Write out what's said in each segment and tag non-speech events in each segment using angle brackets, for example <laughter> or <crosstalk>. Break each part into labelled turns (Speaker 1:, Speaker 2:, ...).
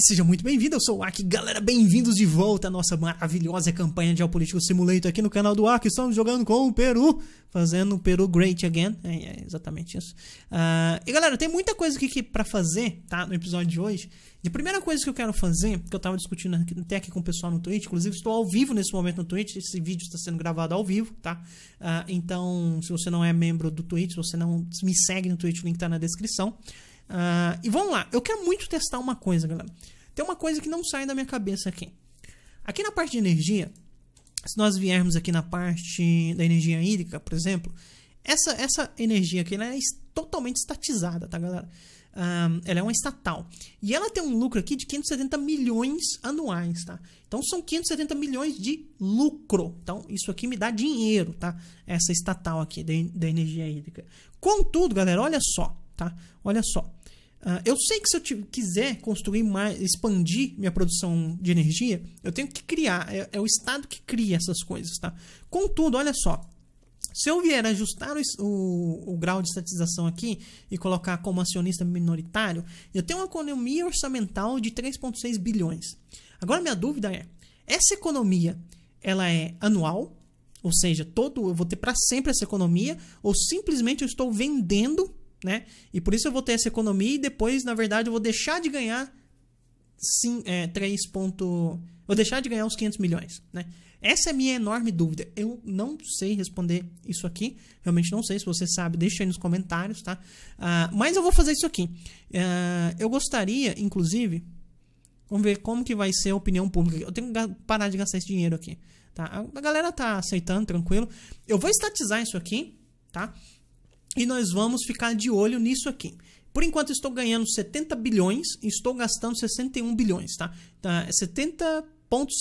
Speaker 1: seja muito bem-vindo, eu sou o Aki, galera, bem-vindos de volta à nossa maravilhosa campanha de Geopolítico Simulator aqui no canal do Aki, estamos jogando com o Peru, fazendo o Peru Great Again, é, é exatamente isso. Uh, e galera, tem muita coisa aqui que, pra fazer, tá, no episódio de hoje, e a primeira coisa que eu quero fazer, que eu tava discutindo até aqui com o pessoal no Twitch, inclusive estou ao vivo nesse momento no Twitch, esse vídeo está sendo gravado ao vivo, tá, uh, então se você não é membro do Twitch, se você não me segue no Twitch, o link tá na descrição, Uh, e vamos lá, eu quero muito testar uma coisa, galera. Tem uma coisa que não sai da minha cabeça aqui. Aqui na parte de energia, se nós viermos aqui na parte da energia hídrica, por exemplo, essa, essa energia aqui é totalmente estatizada, tá, galera? Um, ah, ela é uma estatal. E ela tem um lucro aqui de 570 milhões anuais, tá? Então são 570 milhões de lucro. Então isso aqui me dá dinheiro, tá? Essa estatal aqui da energia hídrica. Contudo, galera, olha só tá? Olha só. Uh, eu sei que se eu quiser construir mais, expandir minha produção de energia, eu tenho que criar, é, é, o Estado que cria essas coisas, tá? Contudo, olha só, se eu vier ajustar o, o, o grau de estatização aqui e colocar como acionista minoritário, eu tenho uma economia orçamental de 3,6 bilhões. Agora, minha dúvida é, essa economia, ela é anual? Ou seja, todo eu vou ter para sempre essa economia? Ou simplesmente eu estou vendendo né? E por isso eu vou ter essa economia e depois, na verdade, eu vou deixar de ganhar sim, é, 3 ponto... Vou deixar de ganhar uns 500 milhões, né? Essa é a minha enorme dúvida. Eu não sei responder isso aqui. Realmente não sei. Se você sabe, deixa aí nos comentários, tá? Uh, mas eu vou fazer isso aqui. Uh, eu gostaria, inclusive... Vamos ver como que vai ser a opinião pública. Eu tenho que parar de gastar esse dinheiro aqui, tá? A galera tá aceitando, tranquilo. Eu vou estatizar isso aqui, tá? E nós vamos ficar de olho nisso aqui. Por enquanto estou ganhando 70 bilhões e estou gastando 61 bilhões, tá? 70.7 tá,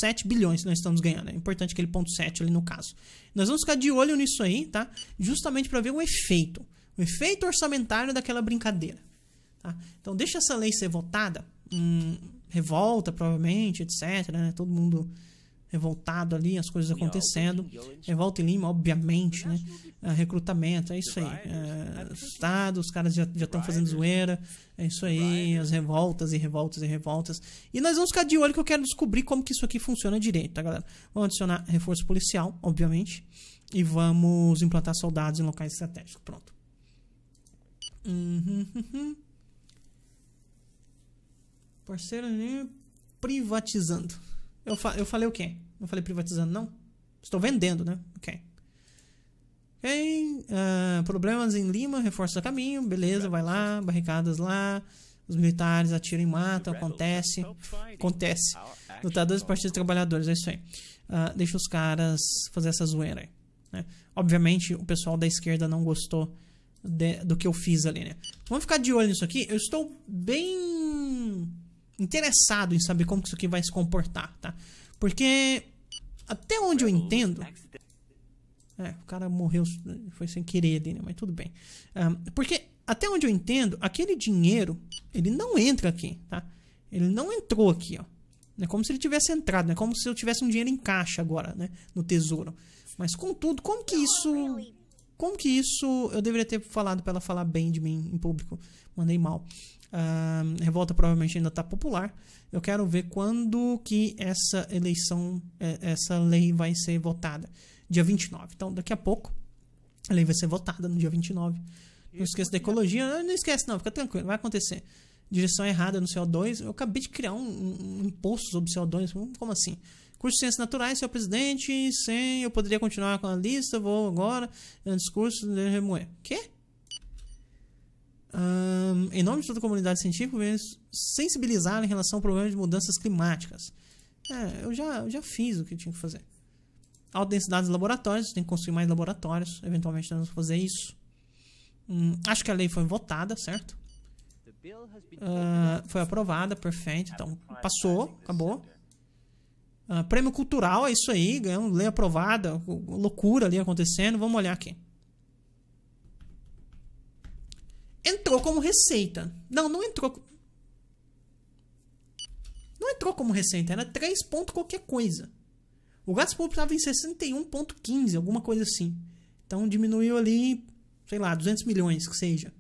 Speaker 1: é bilhões nós estamos ganhando. É importante aquele ponto 7 ali no caso. Nós vamos ficar de olho nisso aí, tá? Justamente para ver o efeito, o efeito orçamentário daquela brincadeira, tá? Então deixa essa lei ser votada, hum, revolta provavelmente, etc, né? Todo mundo revoltado é ali, as coisas acontecendo. Revolta é em Lima, obviamente, né? É recrutamento, é isso aí. É, né? estado, os caras já estão fazendo zoeira, é isso aí, as revoltas e revoltas e revoltas. E nós vamos ficar de olho que eu quero descobrir como que isso aqui funciona direito, tá, galera? Vamos adicionar reforço policial, obviamente, e vamos implantar soldados em locais estratégicos. Pronto. Uhum, uhum. <laughs> Parceiro, né? privatizando. Eu, fa eu falei o quê? Não falei privatizando, não? Estou vendendo, né? Ok. Ok. Uh, problemas em Lima, reforço a caminho. Beleza, vai lá. Barricadas lá. Os militares atiram e matam. Acontece. Acontece. Lutadores e partidos trabalhadores, é isso aí. Uh, deixa os caras fazer essa zoeira aí. Né? Obviamente, o pessoal da esquerda não gostou de, do que eu fiz ali, né? Vamos ficar de olho nisso aqui. Eu estou bem interessado em saber como que isso aqui vai se comportar, tá? Porque até onde eu entendo... É, o cara morreu, foi sem querer ali, né? Mas tudo bem. Um, ah, porque até onde eu entendo, aquele dinheiro, ele não entra aqui, tá? Ele não entrou aqui, ó. É como se ele tivesse entrado, né? Como se eu tivesse um dinheiro em caixa agora, né? No tesouro. Mas contudo, como que isso... É como que isso eu deveria ter falado para ela falar bem de mim em público? mandei mal. Uh, revolta provavelmente ainda está popular. Eu quero ver quando que essa eleição, é, essa lei vai ser votada. Dia 29. Então, daqui a pouco, a lei vai ser votada no dia 29. Não esqueça da ecologia. Ah, não esquece, não. Fica tranquilo. Vai acontecer. Direção errada no CO2. Eu acabei de criar um, um, imposto sobre CO2. Como assim? Curso de Ciências Naturais, senhor presidente. Sem, eu poderia continuar com a lista. Vou agora. É discurso de remoer. Quê? um, em nome de toda a comunidade científica, venho sensibilizar em relação ao problema de mudanças climáticas. É, eu já, eu já fiz o que tinha que fazer. Alta densidade de laboratórios, tem que construir mais laboratórios. Eventualmente nós vamos fazer isso. Hum, acho que a lei foi votada, certo? Uh, foi aprovada, perfeito. Então, passou, acabou. Uh, prêmio cultural, é isso aí. Ganhamos lei aprovada, loucura ali acontecendo. Vamos olhar aqui. Entrou como receita. Não, não entrou. Não entrou como receita, era 3 ponto qualquer coisa. O gasto público estava em 61,15, alguma coisa assim. Então diminuiu ali, sei lá, 200 milhões, que seja.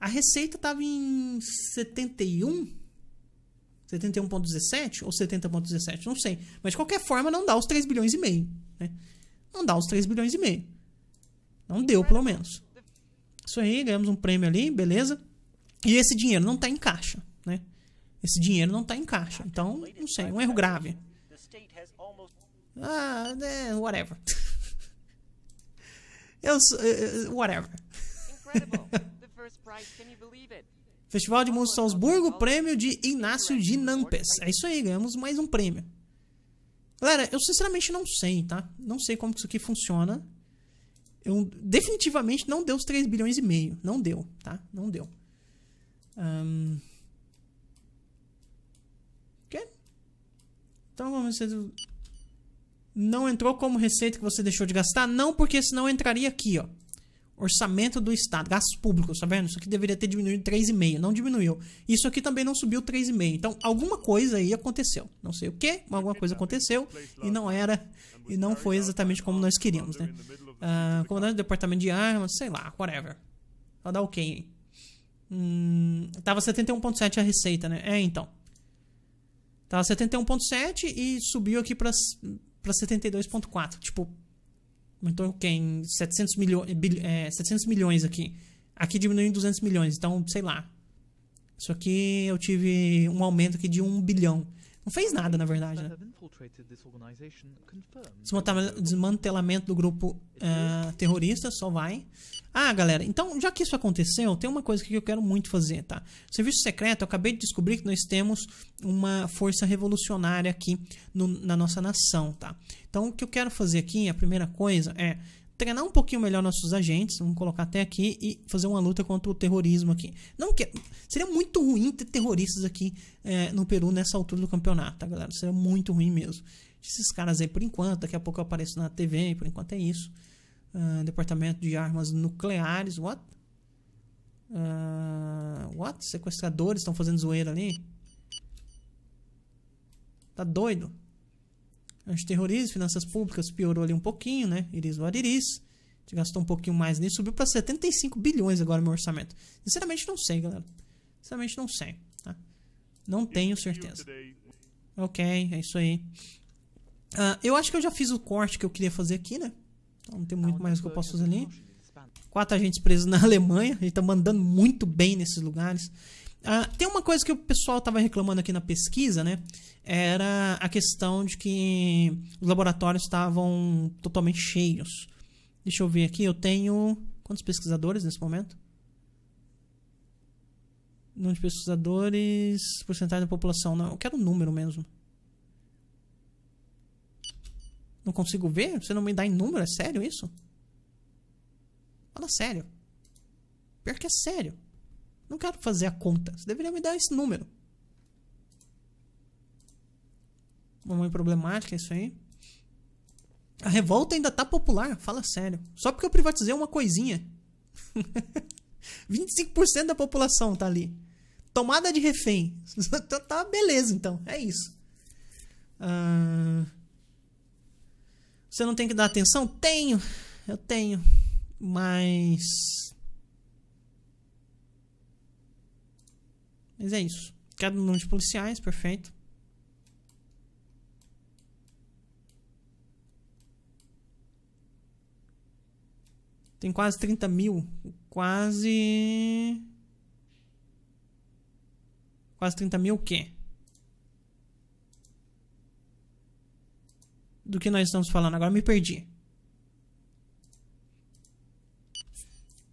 Speaker 1: A receita estava em 71, 71,17 ou 70,17, não sei. Mas de qualquer forma, não dá os 3 bilhões e meio. Né? Não dá os 3 bilhões e meio. Não deu, pelo menos. Isso aí, ganhamos um prêmio ali, beleza. E esse dinheiro não está em caixa, né? Esse dinheiro não está em caixa. Então, não sei, um erro grave. Ah, é, whatever. <laughs> Eu, é, whatever. <laughs> Festival de Música Salzburgo, prêmio de Inácio de Nampes. É isso aí, ganhamos mais um prêmio. Galera, eu sinceramente não sei, tá? Não sei como isso aqui funciona. Eu, definitivamente não deu os 3 bilhões e meio. Não deu, tá? Não deu. Um... Então vamos ver Não entrou como receita que você deixou de gastar? Não, porque senão entraria aqui, ó. Orçamento do Estado, gastos públicos, tá vendo? Isso aqui deveria ter diminuído 3,5, não diminuiu. Isso aqui também não subiu 3,5. Então, alguma coisa aí aconteceu. Não sei o que, mas alguma coisa aconteceu e não era, e não foi exatamente como nós queríamos, né? Uh, comandante do departamento de armas, sei lá, whatever. Vai dar ok hein? Hum, tava 71,7 a receita, né? É, então. Tava 71,7 e subiu aqui pra, pra 72,4. Tipo, então, quem? 700, milho, é, eh, 700 eh, milhões aqui. Aqui diminuiu em 200 milhões. Então, sei lá. Isso aqui eu tive um aumento aqui de 1 bilhão. Não fez nada, na verdade, né? Desmantelamento do grupo uh, terrorista, só vai. Ah, galera, então, já que isso aconteceu, tem uma coisa que eu quero muito fazer, tá? Serviço secreto, eu acabei de descobrir que nós temos uma força revolucionária aqui no, na nossa nação, tá? Então, o que eu quero fazer aqui, a primeira coisa é treinar um pouquinho melhor nossos agentes, vamos colocar até aqui e fazer uma luta contra o terrorismo aqui. Não que seria muito ruim ter terroristas aqui é, no Peru nessa altura do campeonato, tá, galera? Seria muito ruim mesmo. Esses caras aí por enquanto, daqui a pouco eu apareço na TV, por enquanto é isso. Uh, Departamento de Armas Nucleares, what? Uh, what? Sequestradores estão fazendo zoeira ali? Tá doido? antiterrorismo, finanças públicas piorou ali um pouquinho, né? Iris o A gente gastou um pouquinho mais nisso, subiu para 75 bilhões agora meu orçamento. Sinceramente não sei, galera. Sinceramente não sei, tá? Não tenho certeza. Ok, é isso aí. Uh, eu acho que eu já fiz o corte que eu queria fazer aqui, né? Então não tem muito mais que eu posso fazer ali. Quatro agentes presos na <laughs> Alemanha. A gente tá mandando muito bem nesses lugares. Ah, tem uma coisa que o pessoal estava reclamando aqui na pesquisa, né? Era a questão de que os laboratórios estavam totalmente cheios. Deixa eu ver aqui, eu tenho. Quantos pesquisadores nesse momento? Número de pesquisadores, porcentagem da população. Não, eu quero um número mesmo. Não consigo ver? Você não me dá em número? É sério isso? Fala sério. Pior que é sério. Não quero fazer a conta. Você deveria me dar esse número. Uma mãe problemática, é isso aí. A revolta ainda tá popular, fala sério. Só porque eu privatizei uma coisinha. 25% <laughs> da população tá ali. Tomada de refém. <laughs> Tá, tá beleza, então. É isso. Ah, você não tem que dar atenção? Tenho. Eu tenho. Mas Mas é isso. Queda no número de policiais, perfeito. Tem quase 30 mil. Quase. Quase 30 mil o quê? Do que nós estamos falando? Agora me perdi.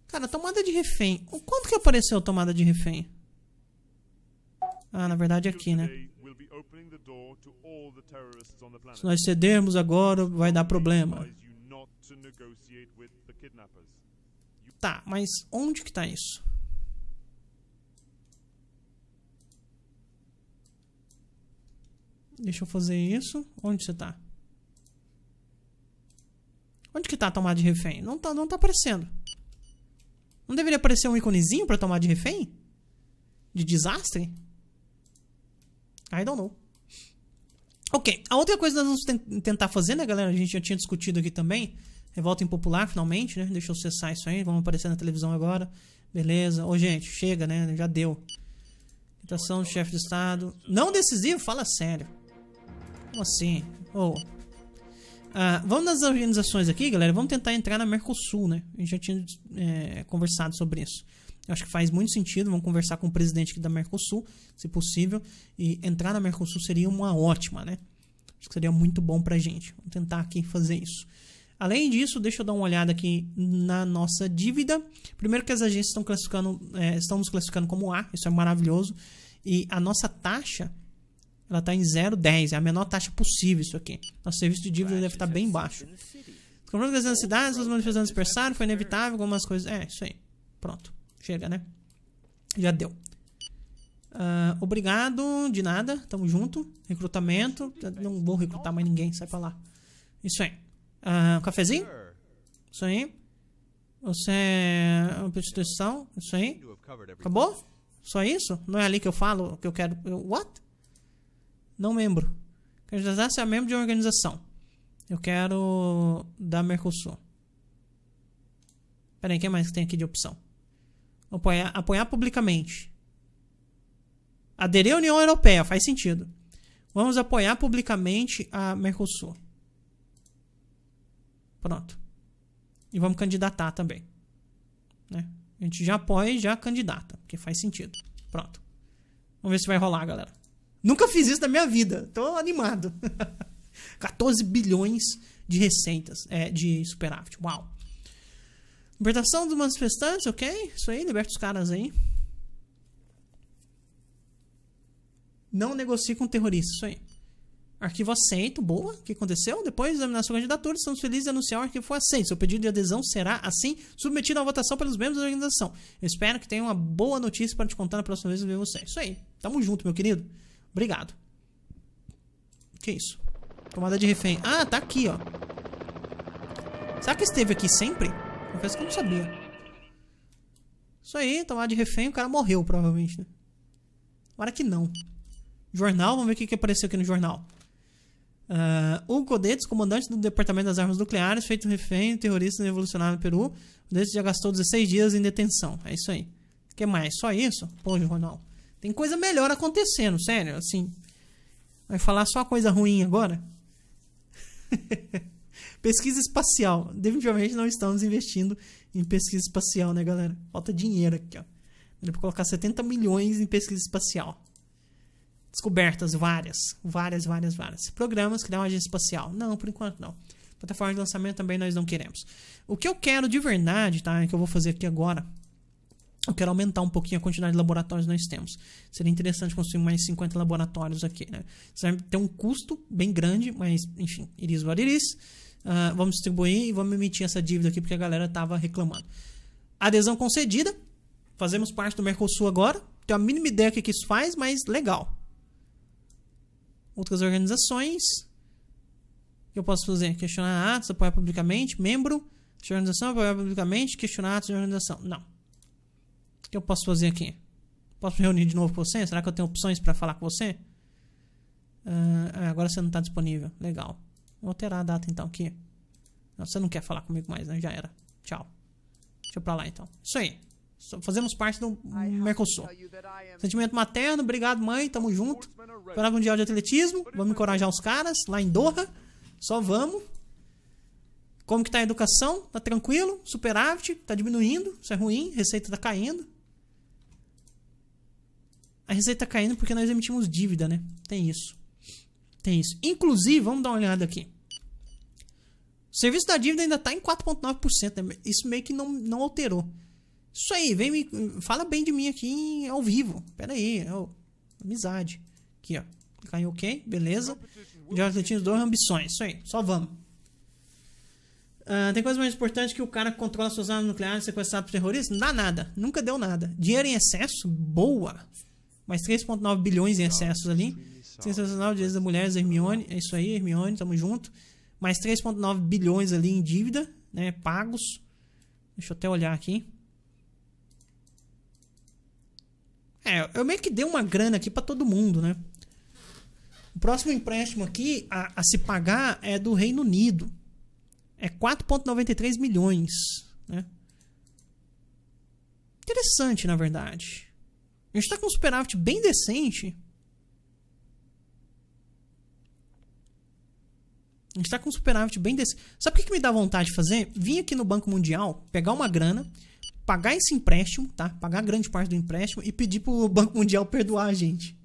Speaker 1: Cara, tomada de refém. O quanto que apareceu tomada de refém? Ah, na verdade aqui, né? Se nós cedermos agora, vai dar problema. Tá, mas onde que tá isso? Deixa eu fazer isso. Onde você tá? Onde que tá a tomada de refém? Não tá, não tá aparecendo. Não deveria aparecer um íconezinho pra tomar de refém? De desastre? I don't know. Ok, a outra coisa que nós vamos tentar fazer, né, galera? A gente já tinha discutido aqui também. Revolta impopular, finalmente, né? Deixa eu cessar isso aí. Vamos aparecer na televisão agora. Beleza. Ô, gente, chega, né? Já deu. Tentação do chefe de Estado. Não decisivo? Fala sério. Como assim? Ô. Oh. vamos nas organizações aqui, galera. Vamos tentar entrar na Mercosul, né? A gente já tinha é, conversado sobre isso. Eu acho que faz muito sentido. Vamos conversar com o presidente aqui da Mercosul, se possível. E entrar na Mercosul seria uma ótima, né? Acho que seria muito bom pra gente. Vamos tentar aqui fazer isso. Além disso, deixa eu dar uma olhada aqui na nossa dívida. Primeiro que as agências estão, classificando, é, estão nos classificando como A, isso é maravilhoso. E a nossa taxa, ela está em 0,10, é a menor taxa possível isso aqui. Nosso serviço de dívida deve estar tá bem baixo. Os confrontos das cidades, os manifestantes dispersaram, foi inevitável, algumas coisas... É, isso aí. Pronto. Chega, né? Já deu. Uh, obrigado, de nada. Tamo junto. Recrutamento. Não vou recrutar mais ninguém, sai pra lá. Isso aí. Uh, cafezinho? Isso aí. Você é prostituição? Isso aí. Acabou? Só isso? Não é ali que eu falo que eu quero. Eu, what? Não membro. Candidatar-se é membro de uma organização. Eu quero da Mercosul. Pera aí, o que mais que tem aqui de opção? Apoiar, apoiar publicamente. Aderir à União Europeia, faz sentido. Vamos apoiar publicamente a Mercosul. Pronto. E vamos candidatar também. Né? A gente já apoia e já candidata, porque faz sentido. Pronto. Vamos ver se vai rolar, galera. Nunca fiz isso na minha vida. Tô animado. 14 <laughs> bilhões de receitas, é, de superávit. Uau. Libertação dos manifestantes, ok? Isso aí, liberta os caras aí. Não negocie com terroristas, isso aí. Arquivo aceito, boa. O que aconteceu? Depois de examinar sua candidatura, estamos felizes de anunciar o arquivo foi aceito. Seu pedido de adesão será, assim, submetido à votação pelos membros da organização. Eu espero que tenha uma boa notícia para te contar na próxima vez que eu ver você. Isso aí. Tamo junto, meu querido. Obrigado. O Que é isso? Tomada de refém. Ah, tá aqui, ó. Será que esteve aqui sempre? Confesso que eu não sabia. Isso aí, tomar de refém, o cara morreu, provavelmente, né? Agora que não. Jornal, vamos ver o que, que apareceu aqui no jornal. Uh, Hugo Codetes, comandante do Departamento das Armas Nucleares, feito refém, terrorista revolucionário no Peru. Codetes já gastou 16 dias em detenção. É isso aí. O que mais? Só isso? Pô, jornal. Tem coisa melhor acontecendo, sério, assim. Vai falar só coisa ruim agora? <laughs> Pesquisa espacial. Definitivamente não estamos investindo em pesquisa espacial, né, galera? Falta dinheiro aqui, ó. Dá pra colocar 70 milhões em pesquisa espacial. Descobertas várias. Várias, várias, várias. Programas, que dão agência espacial. Não, por enquanto não. Plataforma de lançamento também nós não queremos. O que eu quero de verdade, tá? É que eu vou fazer aqui agora. Eu quero aumentar um pouquinho a quantidade de laboratórios que nós temos. Seria interessante construir mais 50 laboratórios aqui, né? Isso vai ter um custo bem grande, mas, enfim, iris what it is. Uh, vamos distribuir e vamos emitir essa dívida aqui porque a galera estava reclamando. Adesão concedida. Fazemos parte do Mercosul agora. Tenho a mínima ideia do que isso faz, mas legal. Outras organizações. que Eu posso fazer questionar atos, apoiar publicamente, membro de organização, apoiar publicamente, questionar atos de organização. Não. O que eu posso fazer aqui? Posso me reunir de novo com você? Será que eu tenho opções para falar com você? Uh, agora você não está disponível. Legal. Vou alterar a data então aqui. Não, você não quer falar comigo mais, né? Já era. Tchau. Deixa pra lá então. Isso aí. Fazemos parte do Mercosul. Sentimento materno, obrigado, mãe. Tamo junto. Campeonato Mundial de Atletismo. Vamos encorajar os caras lá em Doha. Só vamos. Como que tá a educação? Tá tranquilo? Superávit, tá diminuindo, isso é ruim, receita tá caindo. A receita tá caindo porque nós emitimos dívida, né? Tem isso. Tem isso. Inclusive, vamos dar uma olhada aqui. O serviço da dívida ainda está em 4,9%. Né? Isso meio que não, não alterou. Isso aí, vem me. Fala bem de mim aqui ao vivo. Pera aí, é o, amizade. Aqui, ó. Clicar em OK, beleza. Jorge Letinos duas ambições. Isso aí, só vamos. Uh, tem coisa mais importante que o cara que controla suas armas nucleares sequestrado por terroristas? Não dá nada. Nunca deu nada. Dinheiro em excesso? Boa. Mais 3,9 bilhões em excessos ali. Sensacional, dias das mulheres, Hermione. É isso aí, Hermione, tamo junto mais 3,9 bilhões ali em dívida, né? Pagos. Deixa eu até olhar aqui. É, eu meio que dei uma grana aqui para todo mundo, né? O próximo empréstimo aqui a, a se pagar é do Reino Unido. É 4,93 milhões, né? Interessante, na verdade. A gente está com um superávit bem decente. A gente tá com um superávit bem desse. Sabe o que, que me dá vontade de fazer? Vim aqui no Banco Mundial, pegar uma grana, pagar esse empréstimo, tá? Pagar grande parte do empréstimo e pedir pro <laughs> Banco Mundial perdoar a gente.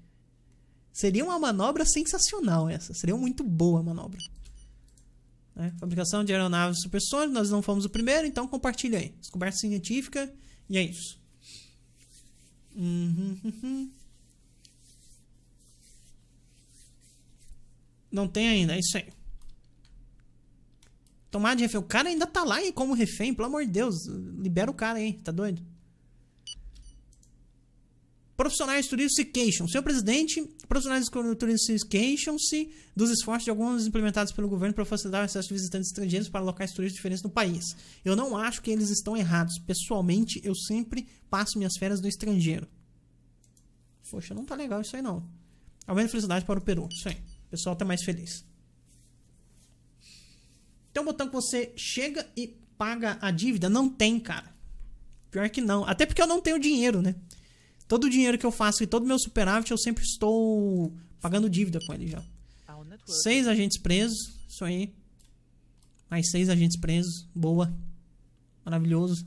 Speaker 1: Seria uma manobra sensacional essa. Seria muito boa a manobra. Né? Fabricação de aeronaves supersônicas, nós não fomos o primeiro, então compartilha aí. Descoberta científica, e é isso. Uhum, uhum. uhum. Não tem ainda, é isso aí. Tomar de refém. O cara ainda tá lá e como refém, pelo amor de Deus. Libera o cara aí, tá doido? Profissionais de turismo se queixam. Senhor presidente, profissionais de turismo queixam-se dos esforços de alguns implementados pelo governo para facilitar o acesso de visitantes estrangeiros para locais turísticos diferentes no país. Eu não acho que eles estão errados. Pessoalmente, eu sempre passo minhas férias no estrangeiro. Poxa, não tá legal isso aí não. Aumento felicidade para o Peru. Isso aí. O pessoal tá mais feliz. Tem um botão que você chega e paga a dívida? Não tem, cara. Pior que não. Até porque eu não tenho dinheiro, né? Todo o dinheiro que eu faço e todo meu superávit, eu sempre estou pagando dívida com ele já. Ah, seis agentes presos, isso aí. Mais seis agentes presos, boa. Maravilhoso.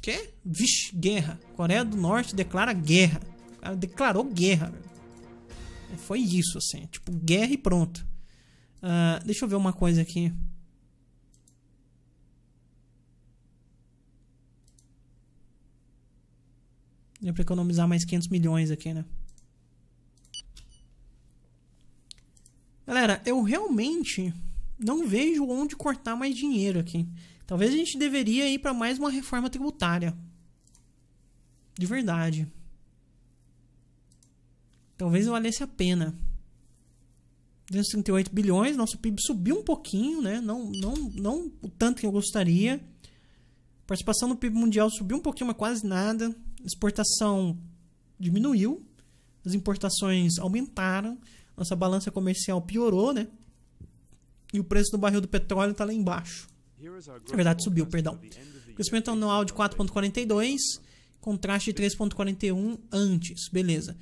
Speaker 1: Quê? Vixe, guerra. Coreia do Norte declara guerra. O cara declarou guerra, velho. Foi isso, assim. Tipo, guerra e pronto. Uh, deixa eu ver uma coisa aqui. Deu pra economizar mais 500 milhões aqui, né? Galera, eu realmente não vejo onde cortar mais dinheiro aqui. Talvez a gente deveria ir para mais uma reforma tributária. De verdade talvez valesse a pena. 238 bilhões, nosso PIB subiu um pouquinho, né? Não, não, não o tanto que eu gostaria. participação no PIB mundial subiu um pouquinho, mas quase nada. Exportação diminuiu, as importações aumentaram, nossa balança comercial piorou, né? E o preço do barril do petróleo está lá embaixo. Na verdade, subiu, perdão. Crescimento anual de 4,42, contraste de 3,41 antes, beleza.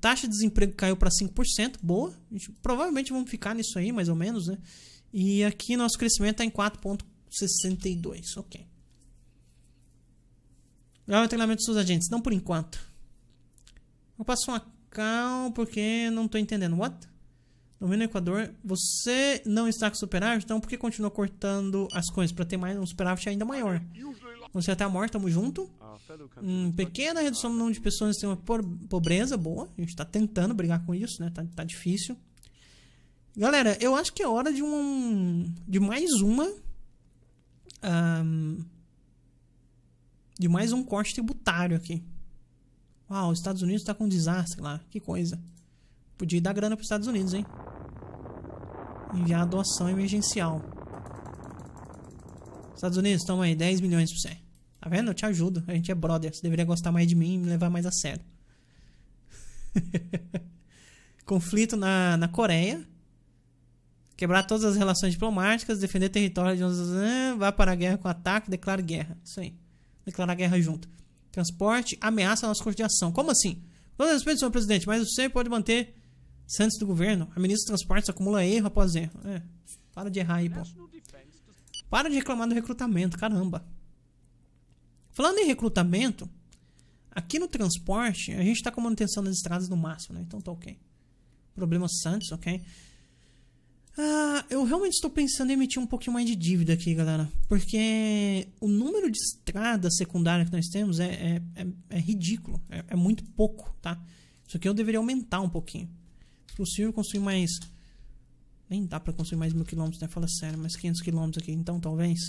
Speaker 1: Taxa de desemprego caiu para 5%, boa. Gente, provavelmente vamos ficar nisso aí, mais ou menos, né? E aqui nosso crescimento está em 4,62. Ok. Grava o treinamento dos seus agentes. Não por enquanto. Eu passo uma cal porque não estou entendendo. What? Domínio Equador, você não está com superávit, então por que continua cortando as coisas? Para ter mais um superávit ainda maior. Você até a morte, tamo junto. Ah, hum, pequena redução no número de pessoas que têm uma pobreza boa. A gente tá tentando brigar com isso, né? Tá, tá difícil. Galera, eu acho que é hora de um. De mais uma. Um, de mais um corte tributário aqui. Uau, os Estados Unidos tá com um desastre lá. Que coisa. Podia dar grana pros Estados Unidos, hein? Enviar doação emergencial. Estados Unidos, toma aí, 10 milhões pra você. Tá vendo? Eu te ajudo. A gente é brother. Você deveria gostar mais de mim e me levar mais a sério. <laughs> Conflito na, na Coreia. Quebrar todas as relações diplomáticas, defender território de uns. É, vai para a guerra com ataque, declara guerra. Isso aí. Declarar guerra junto. Transporte ameaça a nossa curso de ação. Como assim? Todo respeito, senhor presidente, mas você pode manter Santos do governo. A ministra dos Transportes acumula erro após erro. É, para de errar aí, pô. Para de reclamar do recrutamento, caramba. Falando em recrutamento, aqui no transporte, a gente está com manutenção das estradas no máximo, né? Então tá ok. Problema Santos, ok? Ah, eu realmente estou pensando em emitir um pouquinho mais de dívida aqui, galera. Porque o número de estradas secundárias que nós temos é, é, é, é ridículo. É, é muito pouco, tá? Isso aqui eu deveria aumentar um pouquinho. Se possível, construir mais nem dá para construir mais mil quilômetros, né? Fala sério, mais 500 quilômetros aqui, então talvez.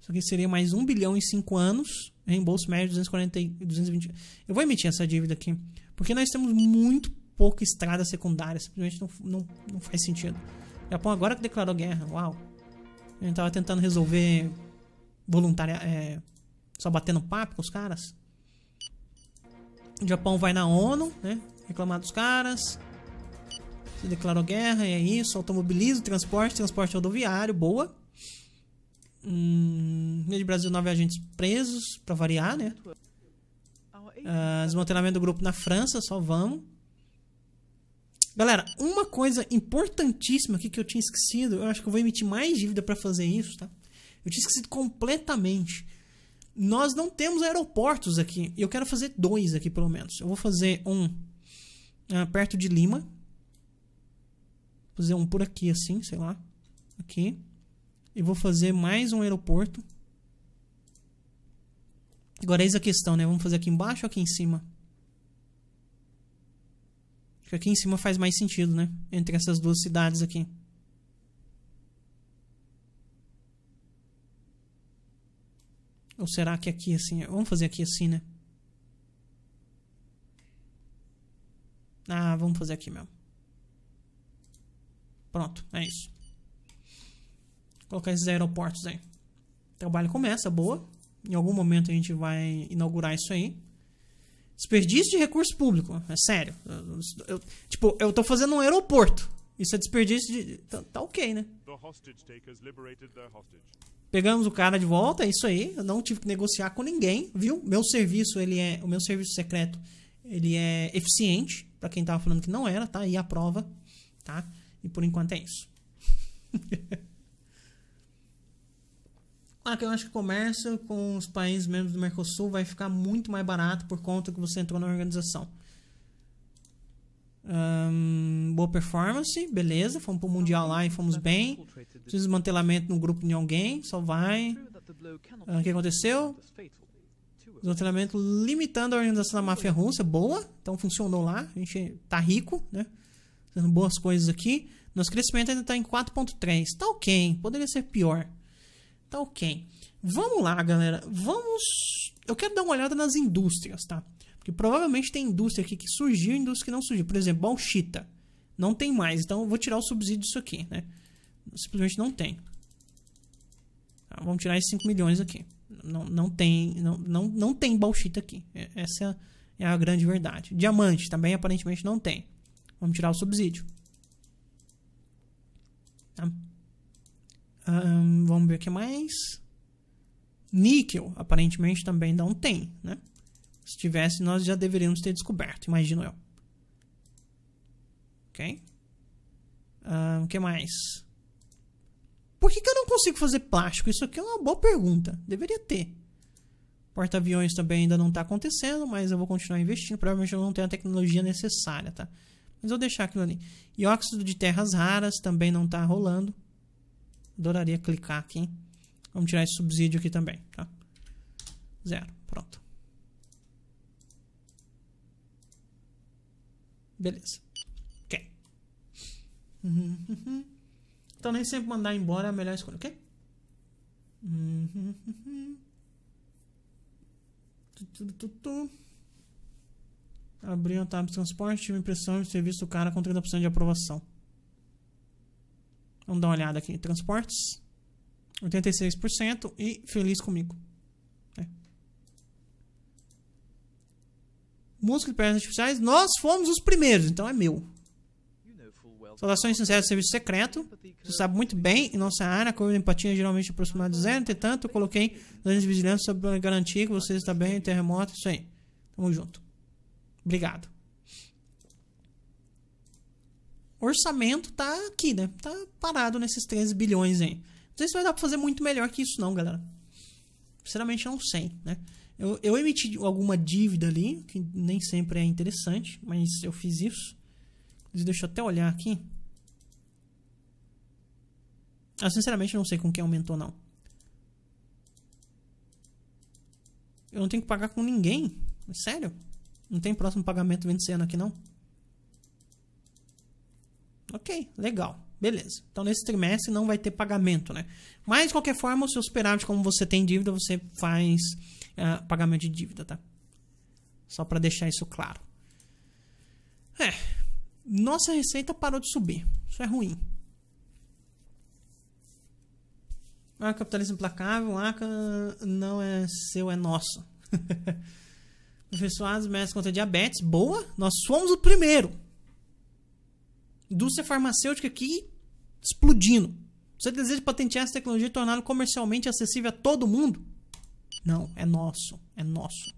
Speaker 1: Isso aqui seria mais 1 bilhão em 5 anos. Reembolso médio 240 e 220. Eu vou emitir essa dívida aqui. Porque nós temos muito pouca estrada secundária. Simplesmente não, não, não faz sentido. O Japão agora que declarou guerra. Uau. A gente tava tentando resolver voluntária. É, só batendo papo com os caras. O Japão vai na ONU, né? Reclamar dos caras. Você declarou guerra, é isso. Automobilismo, transporte, transporte rodoviário, boa. Hum, Rio de Brasil, nove agentes presos, pra variar, né? Uh, desmantelamento do grupo na França, só vamos. Galera, uma coisa importantíssima aqui que eu tinha esquecido, eu acho que eu vou emitir mais dívida para fazer isso, tá? Eu tinha esquecido completamente. Nós não temos aeroportos aqui. Eu quero fazer dois aqui, pelo menos. Eu vou fazer um uh, perto de Lima, Vou fazer um por aqui assim, sei lá. Aqui. E vou fazer mais um aeroporto. Agora eis a questão, né? Vamos fazer aqui embaixo ou aqui em cima? Acho que aqui em cima faz mais sentido, né? Entre essas duas cidades aqui. Ou será que aqui assim? É? Vamos fazer aqui assim, né? Ah, vamos fazer aqui mesmo. Pronto, é isso. Vou colocar esses aeroportos aí. O trabalho começa, boa. Em algum momento a gente vai inaugurar isso aí. Desperdício de recurso público, é sério. Eu, eu, tipo, eu tô fazendo um aeroporto. Isso é desperdício de. Tá, tá ok, né? Pegamos o cara de volta, é isso aí. Eu não tive que negociar com ninguém, viu? Meu serviço, ele é. O meu serviço secreto, ele é eficiente. para quem tava falando que não era, tá? E a prova, tá? E por enquanto é isso. <laughs> ah, que eu acho que o comércio com os países membros do Mercosul vai ficar muito mais barato por conta que você entrou na organização. Um, boa performance, beleza. Fomos pro Mundial lá e fomos bem. Desmantelamento no grupo de alguém, só vai. Ah, o uh, que aconteceu? Desmantelamento limitando a organização da máfia russa, boa. Então funcionou lá, a gente tá rico, né? fazendo boas coisas aqui. Nosso crescimento ainda está em 4.3. Tá ok, poderia ser pior. Tá ok. Vamos lá, galera. Vamos... Eu quero dar uma olhada nas indústrias, tá? Porque provavelmente tem indústria aqui que surgiu e indústria que não surgiu. Por exemplo, bauxita. Não tem mais, então eu vou tirar o subsídio disso aqui, né? Simplesmente não tem. Tá, vamos tirar esses 5 milhões aqui. Não, não tem não, não, não tem bauxita aqui. É, essa é a, é a grande verdade. Diamante também aparentemente não tem. Vamos tirar o subsídio. Tá? Um, vamos ver o que mais. Níquel, aparentemente também não tem, né? Se tivesse, nós já deveríamos ter descoberto, imagino eu. Ok? O que mais? Por que, que eu não consigo fazer plástico? Isso aqui é uma boa pergunta. Deveria ter. Porta-aviões também ainda não está acontecendo, mas eu vou continuar investindo. Provavelmente eu não tenho a tecnologia necessária, tá? Mas vou deixar aquilo ali. E óxido de terras raras também não tá rolando. Adoraria clicar aqui. Vamos tirar esse subsídio aqui também, tá? Zero. Pronto. Beleza. Ok. Uhum, <laughs> uhum. Então nem sempre mandar embora é a melhor escolha, ok? Uhum, <laughs> uhum. Tu, tu, tu, abrir a tab transporte, tive impressão de ter visto o cara com 30% de aprovação. Vamos dar uma olhada aqui. Transportes, 86% e feliz comigo. É. Música de peças artificiais, nós fomos os primeiros, então é meu. Saudações sinceras serviço secreto. Você sabe muito bem, em nossa área, a curva de empatia é geralmente aproximada de zero. Entretanto, eu coloquei planos de vigilância para garantir que você está bem em terremoto. Isso aí. Tamo junto. Obrigado. orçamento tá aqui, né? Tá parado nesses 13 bilhões aí. Não sei se vai dar pra fazer muito melhor que isso, não, galera. Sinceramente, não sei, né? Eu, eu emiti alguma dívida ali, que nem sempre é interessante, mas eu fiz isso. Deixa eu até olhar aqui. Ah, eu sinceramente não sei com quem aumentou, não. Eu não tenho que pagar com ninguém. Sério? Não tem próximo pagamento vencendo aqui, não? Ok, legal. Beleza. Então, nesse trimestre não vai ter pagamento, né? Mas, de qualquer forma, o seu superávit, como você tem dívida, você faz uh, pagamento de dívida, tá? Só para deixar isso claro. É. Nossa receita parou de subir. Isso é ruim. Ah, capitalismo implacável, ah, não é seu, é nosso. <laughs> Aperfeiçoados, mestres contra diabetes. Boa, nós somos o primeiro. Indústria farmacêutica aqui explodindo. Você deseja patentear essa tecnologia e torná-la comercialmente acessível a todo mundo? Não, é nosso. É nosso.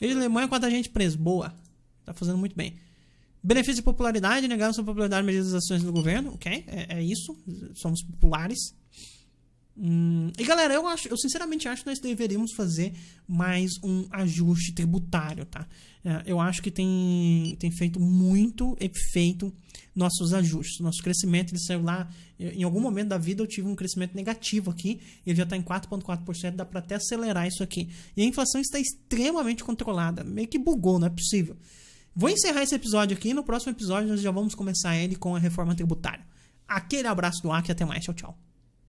Speaker 1: Ele Alemanha quanta a gente preso. Boa. Tá fazendo muito bem. Benefício de popularidade, negaram sua popularidade medidas das ações do governo. Ok, é, é isso. Somos populares. Hum, e galera, eu acho, eu sinceramente acho que nós deveríamos fazer mais um ajuste tributário, tá? É, eu acho que tem, tem feito muito efeito nossos ajustes, nosso crescimento, ele saiu lá, é, em algum momento da vida eu tive um crescimento negativo aqui, ele já está em 4,4%, dá para até acelerar isso aqui. E a inflação está extremamente controlada, meio que bugou, não é possível. Vou encerrar esse episódio aqui, no próximo episódio nós já vamos começar ele com a reforma tributária. Aquele abraço do e até mais, tchau, tchau.